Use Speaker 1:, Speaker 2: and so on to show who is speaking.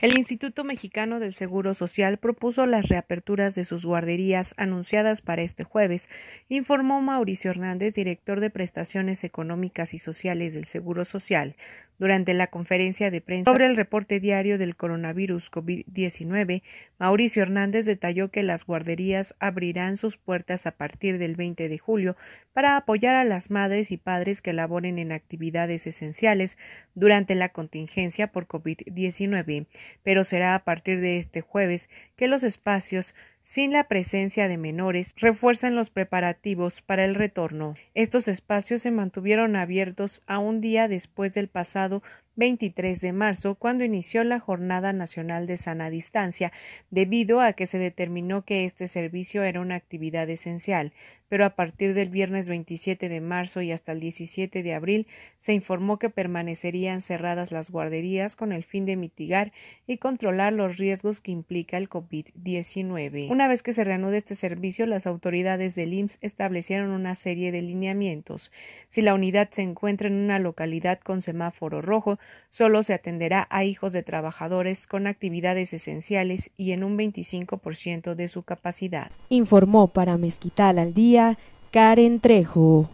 Speaker 1: El Instituto Mexicano del Seguro Social propuso las reaperturas de sus guarderías anunciadas para este jueves, informó Mauricio Hernández, director de prestaciones económicas y sociales del Seguro Social, durante la conferencia de prensa sobre el reporte diario del coronavirus COVID-19. Mauricio Hernández detalló que las guarderías abrirán sus puertas a partir del 20 de julio para apoyar a las madres y padres que laboren en actividades esenciales durante la contingencia por COVID-19 pero será a partir de este jueves que los espacios sin la presencia de menores, refuerzan los preparativos para el retorno. Estos espacios se mantuvieron abiertos a un día después del pasado 23 de marzo, cuando inició la Jornada Nacional de Sana Distancia, debido a que se determinó que este servicio era una actividad esencial, pero a partir del viernes 27 de marzo y hasta el 17 de abril se informó que permanecerían cerradas las guarderías con el fin de mitigar y controlar los riesgos que implica el COVID-19. Una vez que se reanude este servicio, las autoridades del IMSS establecieron una serie de lineamientos. Si la unidad se encuentra en una localidad con semáforo rojo, solo se atenderá a hijos de trabajadores con actividades esenciales y en un 25% de su capacidad. Informó para Mezquital al Día Karen Trejo.